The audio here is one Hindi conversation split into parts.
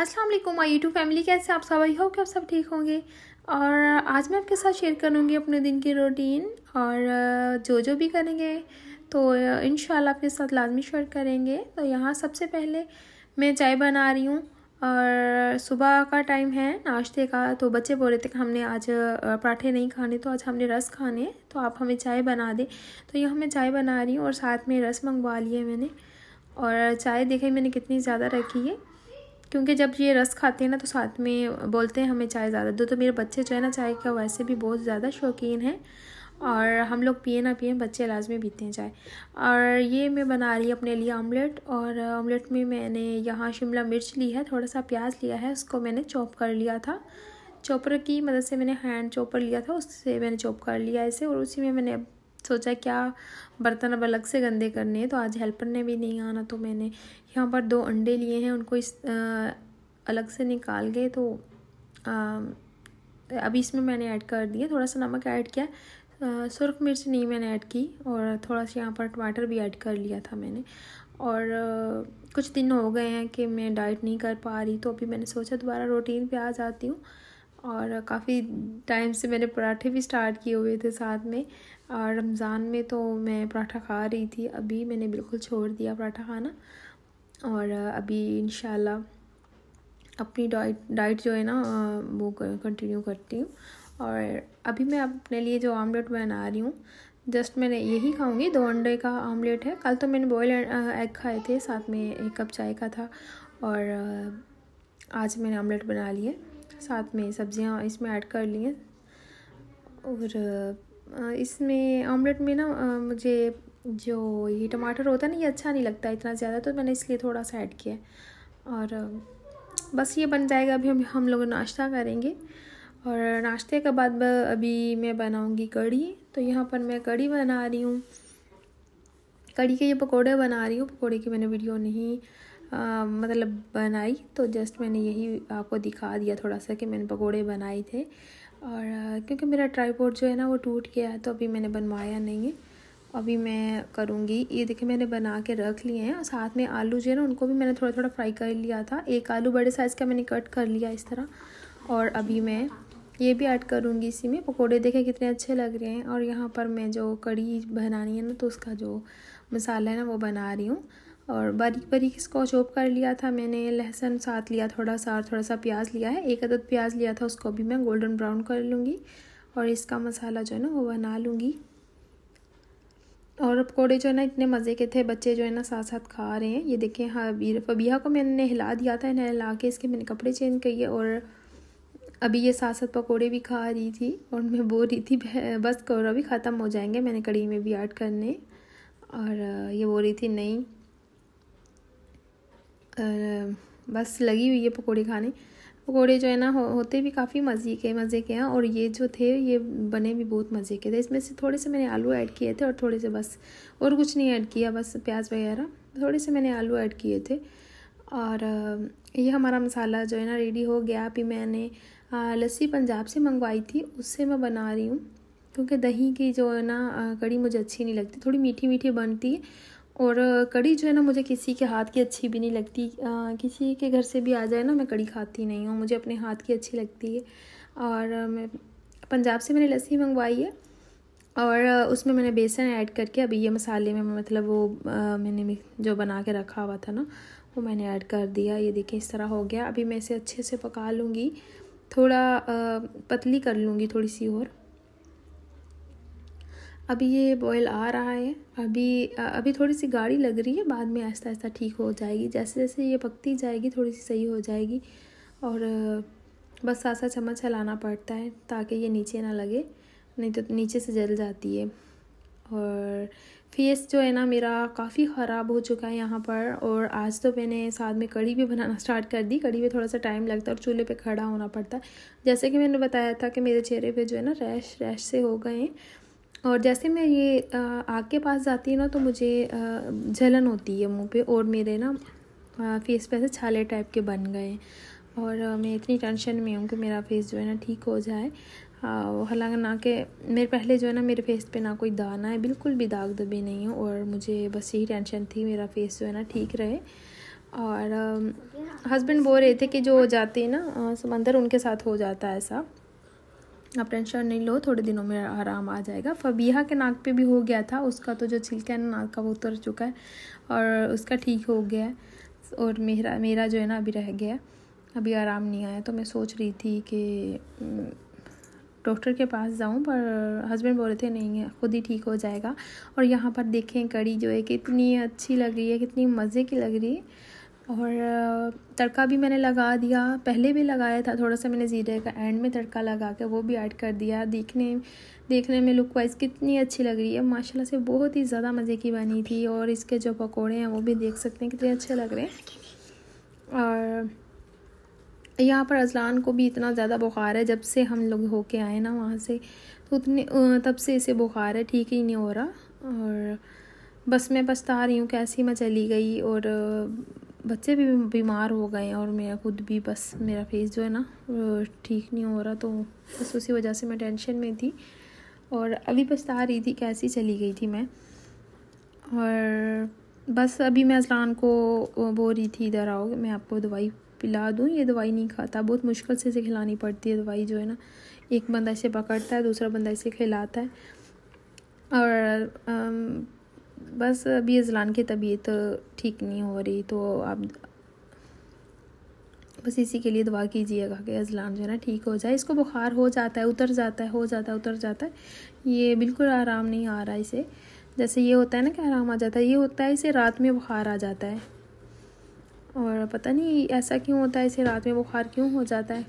अस्सलाम वालेकुम माय यूट्यूब फैमिली कैसे आप सब आई हो कि आप सब ठीक होंगे और आज मैं आपके साथ शेयर करूँगी अपने दिन की रूटीन और जो जो भी करेंगे तो इन आपके साथ लाजमी शेयर करेंगे तो यहाँ सबसे पहले मैं चाय बना रही हूँ और सुबह का टाइम है नाश्ते का तो बच्चे बोल रहे थे कि हमने आज पराठे नहीं खाने तो आज हमने रस खाने तो आप हमें चाय बना दें तो यहाँ मैं चाय बना रही हूँ और साथ में रस मंगवा लिए मैंने और चाय देखें मैंने कितनी ज़्यादा रखी है क्योंकि जब ये रस खाते हैं ना तो साथ में बोलते हैं हमें चाय ज़्यादा दो तो मेरे बच्चे जो है ना चाय का वैसे भी बहुत ज़्यादा शौकीन हैं और हम लोग पिए ना पिए बच्चे लाजमी पीते हैं चाय और ये मैं बना रही अपने लिए ऑमलेट और ऑमलेट में मैंने यहाँ शिमला मिर्च ली है थोड़ा सा प्याज लिया है उसको मैंने चॉप कर लिया था चॉपर की मदद से मैंने हैंड चॉपर लिया था उससे मैंने चॉप कर लिया इसे और उसी में मैंने सोचा क्या बर्तन अब अलग से गंदे करने हैं तो आज हेल्पर ने भी नहीं आना तो मैंने यहाँ पर दो अंडे लिए हैं उनको इस आ, अलग से निकाल गए तो आ, अभी इसमें मैंने ऐड कर दिया थोड़ा सा नमक ऐड किया सुरख मिर्च नहीं मैंने ऐड की और थोड़ा सा यहाँ पर टमाटर भी ऐड कर लिया था मैंने और कुछ दिन हो गए हैं कि मैं डाइट नहीं कर पा रही तो अभी मैंने सोचा दोबारा रूटीन पर आ जाती हूँ और काफ़ी टाइम से मैंने पराठे भी स्टार्ट किए हुए थे साथ में और रमज़ान में तो मैं पराठा खा रही थी अभी मैंने बिल्कुल छोड़ दिया पराठा खाना और अभी इन अपनी डाइट डाइट जो है ना वो कंटिन्यू करती हूँ और अभी मैं अपने लिए जो आमलेट बना रही हूँ जस्ट मैंने यही खाऊंगी दो अंडे का आमलेट है कल तो मैंने बॉयल एग खाए थे साथ में एक कप चाय का था और आज मैंने आमलेट बना लिए साथ में सब्ज़ियाँ इसमें ऐड कर ली हैं और इसमें ऑमलेट में ना मुझे जो ये टमाटर होता है ना ये अच्छा नहीं लगता इतना ज़्यादा तो मैंने इसलिए थोड़ा सा ऐड किया और बस ये बन जाएगा अभी हम हम लोग नाश्ता करेंगे और नाश्ते के बाद अभी मैं बनाऊंगी कड़ी तो यहाँ पर मैं कड़ी बना रही हूँ कड़ी के ये पकोड़े बना रही हूँ पकोड़े की मैंने वीडियो नहीं आ, मतलब बनाई तो जस्ट मैंने यही आपको दिखा दिया थोड़ा सा कि मैंने पकोड़े बनाए थे और आ, क्योंकि मेरा ट्राईपोर्ट जो है ना वो टूट गया है तो अभी मैंने बनवाया नहीं है अभी मैं करूँगी ये देखिए मैंने बना के रख लिए हैं और साथ में आलू जो है ना उनको भी मैंने थोड़ा थोड़ा फ्राई कर लिया था एक आलू बड़े साइज़ का मैंने कट कर लिया इस तरह और अभी मैं ये भी ऐड करूँगी इसी में पकोड़े देखें कितने अच्छे लग रहे हैं और यहाँ पर मैं जो कड़ी बनानी है ना तो उसका जो मसाला है ना वो बना रही हूँ और बारीक बारीक इसको चॉप कर लिया था मैंने लहसुन साथ लिया थोड़ा सा और थोड़ा सा प्याज लिया है एक अदद प्याज लिया था उसको भी मैं गोल्डन ब्राउन कर लूँगी और इसका मसाला जो है ना वो बना लूँगी और पकौड़े जो है ना इतने मज़े के थे बच्चे जो है ना साथ साथ खा रहे हैं ये देखें हाँ फबीहा को मैंने हिला दिया था इन्हें हिला के इसके मैंने कपड़े चेंज किए और अभी ये साथ साथ पकौड़े भी खा रही थी और मैं बोल रही थी बस कौड़ा भी ख़त्म हो जाएंगे मैंने कड़ी में भी ऐड करने और ये बोल रही थी नहीं बस लगी हुई है पकौड़े खाने पकौड़े जो है ना हो, होते भी काफ़ी मज़े के मज़े के हैं और ये जो थे ये बने भी बहुत मज़े के थे इसमें से थोड़े से मैंने आलू ऐड किए थे और थोड़े से बस और कुछ नहीं ऐड किया बस प्याज वगैरह थोड़े से मैंने आलू ऐड किए थे और ये हमारा मसाला जो है ना रेडी हो गया अभी मैंने लस्सी पंजाब से मंगवाई थी उससे मैं बना रही हूँ क्योंकि दही की जो है ना कड़ी मुझे अच्छी नहीं लगती थोड़ी मीठी मीठी बनती है और कड़ी जो है ना मुझे किसी के हाथ की अच्छी भी नहीं लगती आ, किसी के घर से भी आ जाए ना मैं कड़ी खाती नहीं हूँ मुझे अपने हाथ की अच्छी लगती है और मैं पंजाब से मैंने लस्सी मंगवाई है और उसमें मैंने बेसन ऐड करके अभी ये मसाले में मतलब वो आ, मैंने जो बना के रखा हुआ था ना वो मैंने ऐड कर दिया ये देखें इस तरह हो गया अभी मैं इसे अच्छे से पका लूँगी थोड़ा आ, पतली कर लूँगी थोड़ी सी और अभी ये बॉयल आ रहा है अभी अभी थोड़ी सी गाढ़ी लग रही है बाद में आहिस्ता आहिस्ता ठीक हो जाएगी जैसे जैसे ये पकती जाएगी थोड़ी सी सही हो जाएगी और बस सासा चम्मच हिलाना पड़ता है ताकि ये नीचे ना लगे नहीं तो नीचे से जल जाती है और फेस जो है ना मेरा काफ़ी ख़राब हो चुका है यहाँ पर और आज तो मैंने साथ में कड़ी भी बनाना स्टार्ट कर दी कड़ी में थोड़ा सा टाइम लगता है और चूल्हे पे खड़ा होना पड़ता है जैसे कि मैंने बताया था कि मेरे चेहरे पे जो है ना रैश रैश से हो गए हैं और जैसे मैं ये आग के पास जाती हूँ ना तो मुझे जलन होती है मुंह पे और मेरे ना फेस पे ऐसे छाले टाइप के बन गए और मैं इतनी टेंशन में हूँ कि मेरा फेस जो है ना ठीक हो जाए हालांकि ना कि मेरे पहले जो है ना मेरे फेस पे ना कोई दाना है बिल्कुल भी दाग दबे नहीं हूँ और मुझे बस यही टेंशन थी मेरा फेस जो है ना ठीक रहे और हस्बैंड बोल रहे थे कि जो जाते हैं ना समंदर उनके साथ हो जाता है ऐसा आप टेंशन नहीं लो थोड़े दिनों में आराम आ जाएगा फबीहा के नाक पे भी हो गया था उसका तो जो छिलका है ना नाक का वो उतर चुका है और उसका ठीक हो गया है और मेरा मेरा जो है ना अभी रह गया अभी आराम नहीं आया तो मैं सोच रही थी कि हम्म, डॉक्टर के पास जाऊं पर हस्बैंड बोल रहे थे नहीं है खुद ही ठीक हो जाएगा और यहाँ पर देखें कड़ी जो है कि इतनी अच्छी लग रही है कितनी मज़े की लग रही है और तड़का भी मैंने लगा दिया पहले भी लगाया था थोड़ा सा मैंने ज़ीरे का एंड में तड़का लगा के वो भी ऐड कर दिया देखने देखने में लुक वाइज कितनी अच्छी लग रही है माशाल्लाह से बहुत ही ज़्यादा मज़े की बनी थी और इसके जो पकोड़े हैं वो भी देख सकते हैं कितने अच्छे लग रहे हैं और यहाँ पर अजलान को भी इतना ज़्यादा बुखार है जब से हम लोग होके आए ना वहाँ से तो उतने तब से इसे बुखार है ठीक ही नहीं हो रहा और बस मैं पछता रही हूँ कैसी मैं चली गई और बच्चे भी बीमार हो गए और मेरा खुद भी बस मेरा फेस जो है ना ठीक नहीं हो रहा तो बस उसी वजह से मैं टेंशन में थी और अभी पछता रही थी कैसी चली गई थी मैं और बस अभी मैं असलान को बोल रही थी इधर आओ मैं आपको दवाई पिला दूँ ये दवाई नहीं खाता बहुत मुश्किल से इसे खिलानी पड़ती है दवाई जो है ना एक बंदा इसे पकड़ता है दूसरा बंदा इसे खिलाता है और बस अभी अजलान की तबीयत ठीक नहीं हो रही तो आप बस इसी के लिए दुआ कीजिएगा कि अजलान जो है ना ठीक हो जाए इसको बुखार हो जाता है उतर जाता है हो जाता है उतर जाता है ये बिल्कुल आराम नहीं आ रहा इसे जैसे ये होता है ना कि आराम आ जाता है ये होता है इसे रात में बुखार आ जाता है और पता नहीं ऐसा क्यों होता है इसे रात में बुखार क्यों हो जाता है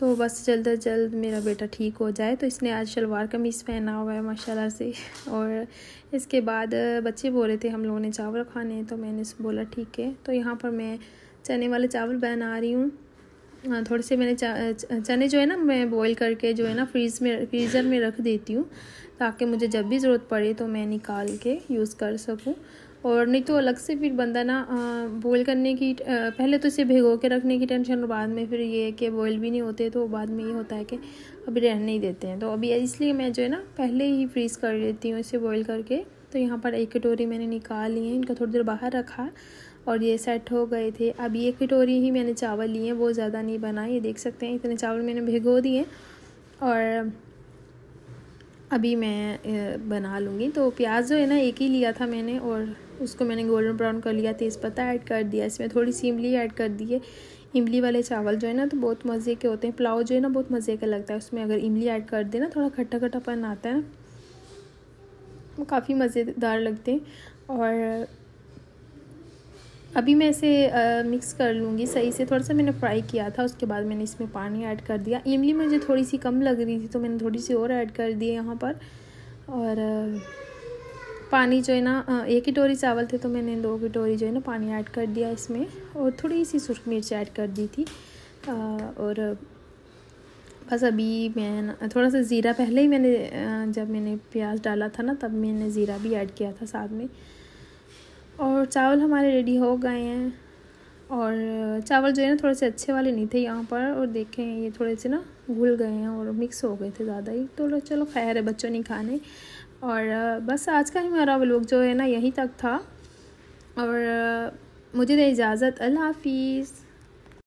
तो बस जल्द अज जल्द मेरा बेटा ठीक हो जाए तो इसने आज शलवार कमीज़ पहना हुआ है माशाल्लाह से और इसके बाद बच्चे बोल रहे थे हम लोगों ने चावल खाने तो मैंने बोला ठीक है तो यहाँ पर मैं चने वाले चावल बना रही हूँ हाँ, थोड़े से मैंने चने जो है ना मैं बॉईल करके जो है ना फ्रीज में फ्रीज़र में रख देती हूँ ताकि मुझे जब भी ज़रूरत पड़े तो मैं निकाल के यूज़ कर सकूँ और नहीं तो अलग से फिर बंदा ना बॉयल करने की पहले तो इसे भिगो के रखने की टेंशन और बाद में फिर ये है कि बॉयल भी नहीं होते तो बाद में ये होता है कि अभी रहने ही देते हैं तो अभी इसलिए मैं जो है ना पहले ही फ्रीज़ कर लेती हूँ इसे बॉयल करके तो यहाँ पर एक कटोरी मैंने निकाल ली है इनका थोड़ी देर बाहर रखा और ये सेट हो गए थे अब ये कटोरी ही मैंने चावल लिए हैं वो ज़्यादा नहीं बना ये देख सकते हैं इतने चावल मैंने भिगो दिए और अभी मैं बना लूँगी तो प्याज जो है ना एक ही लिया था मैंने और उसको मैंने गोल्डन ब्राउन कर लिया तेज़पत्ता ऐड कर दिया इसमें थोड़ी सी इमली ऐड कर दी है इमली वाले चावल जो है ना तो बहुत मज़े के होते हैं पुलाव जो है ना बहुत मज़े का लगता है उसमें अगर इमली ऐड कर देना थोड़ा खट्टा खट्टापन आता है वो तो काफ़ी मज़ेदार लगते हैं और अभी मैं इसे आ, मिक्स कर लूँगी सही से थोड़ा सा मैंने फ्राई किया था उसके बाद मैंने इसमें पानी ऐड कर दिया इमली मुझे थोड़ी सी कम लग रही थी तो मैंने थोड़ी सी और ऐड कर दी यहाँ पर और पानी जो है ना एक टोरी चावल थे तो मैंने दो टोरी जो है ना पानी ऐड कर दिया इसमें और थोड़ी सी सुरख मिर्च ऐड कर दी थी आ, और बस अभी मैं थोड़ा सा ज़ीरा पहले ही मैंने जब मैंने प्याज डाला था ना तब मैंने ज़ीरा भी ऐड किया था साथ में और चावल हमारे रेडी हो गए हैं और चावल जो है ना थोड़े से अच्छे वाले नहीं थे यहाँ पर और देखें ये थोड़े से ना घुल गए हैं और मिक्स हो गए थे ज़्यादा ही तो चलो खैर है बच्चों ने खाने और बस आज का ही हमारा व्लॉग जो है ना यहीं तक था और मुझे दे इजाज़त अल्लाह हाफिज़